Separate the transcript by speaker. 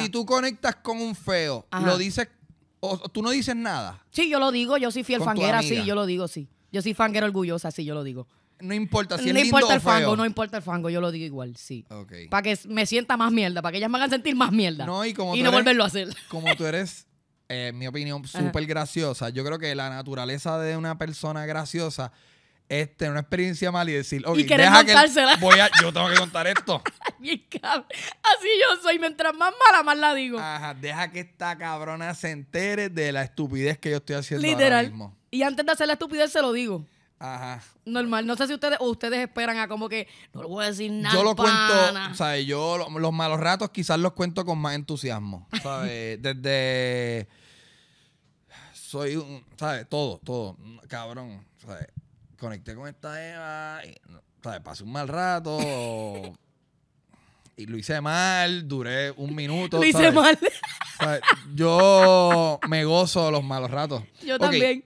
Speaker 1: Si tú conectas con un feo, lo dices, o, tú no dices nada. Sí, yo lo digo, yo soy fiel fanguera, sí, yo lo digo, sí. Yo soy fanguera orgullosa, sí, yo lo digo. No importa si es no importa el fango, no importa el fango, yo lo digo igual, sí. Ok. Para que me sienta más mierda, para que ellas me hagan sentir más mierda. y no volverlo
Speaker 2: a hacer. Como tú eres, en eh, mi opinión, súper graciosa, yo creo que la naturaleza de una persona graciosa es tener una experiencia mal y decir, ok, Y quieres deja Voy a, yo tengo que contar esto. Así yo soy. Mientras más mala, más la digo. Ajá, deja que esta cabrona se entere de la estupidez que yo estoy haciendo Literal.
Speaker 1: Y antes de hacer la estupidez, se lo digo. Ajá. Normal. No sé si ustedes ustedes esperan a como que no le voy a decir nada. Yo lo cuento,
Speaker 2: ¿sabes? Yo los malos ratos quizás los cuento con más entusiasmo, ¿sabes? Desde. Soy un. ¿Sabes? Todo, todo. Cabrón, ¿sabes? Conecté con esta Eva, Pasé un mal rato y lo hice mal, duré un minuto. Lo hice mal. Yo me gozo los malos ratos. Yo también.